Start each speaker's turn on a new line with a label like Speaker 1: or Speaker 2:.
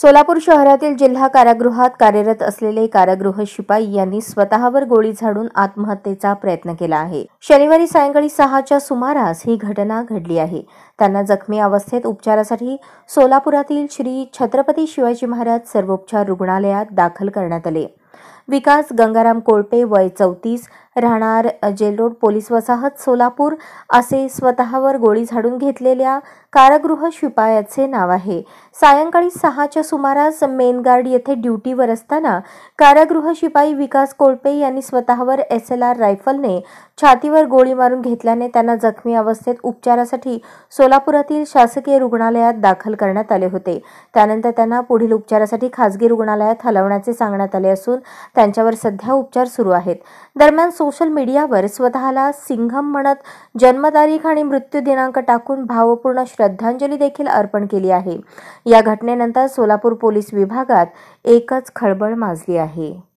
Speaker 1: सोलापूर शहरातील जिल्हा कारागृहात कार्यरत असलेले कारागृह शिपाई यांनी स्वतःवर गोळी झाडून आत्महत्येचा प्रयत्न केला आहे शनिवारी सायंकाळी सहाच्या सुमारास ही घटना घडली आहे त्यांना जखमी अवस्थेत उपचारासाठी सोलापुरातील श्री छत्रपती शिवाजी महाराज सर्वोपचार रुग्णालयात दाखल करण्यात आले विकास गंगाराम कोळपे वय चौतीस राहणार जेलरोड पोलीस वसाहत सोलापूर असे स्वतःवर गोळी झाडून घेतलेल्या कारागृह शिपायाचे नाव आहे सायंकाळी सहाच्या सुमारास मेनगार्ड येथे ड्युटीवर असताना कारागृह शिपाई विकास कोळपे यांनी स्वतःवर एस एल आर रायफलने छातीवर गोळी मारून घेतल्याने त्यांना जखमी अवस्थेत उपचारासाठी सोलापुरातील शासकीय रुग्णालयात दाखल करण्यात आले होते त्यानंतर त्यांना पुढील उपचारासाठी खासगी रुग्णालयात हलवण्याचे सांगण्यात आले असून त्यांच्यावर सध्या उपचार सुरू आहेत दरम्यान सोशल मीडियावर स्वतःला सिंघम म्हणत जन्मतारीख आणि मृत्यू दिनांक टाकून भावपूर्ण श्रद्धांजली देखील अर्पण केली आहे या घटनेनंतर सोलापूर पोलीस विभागात एकच खळबळ माजली आहे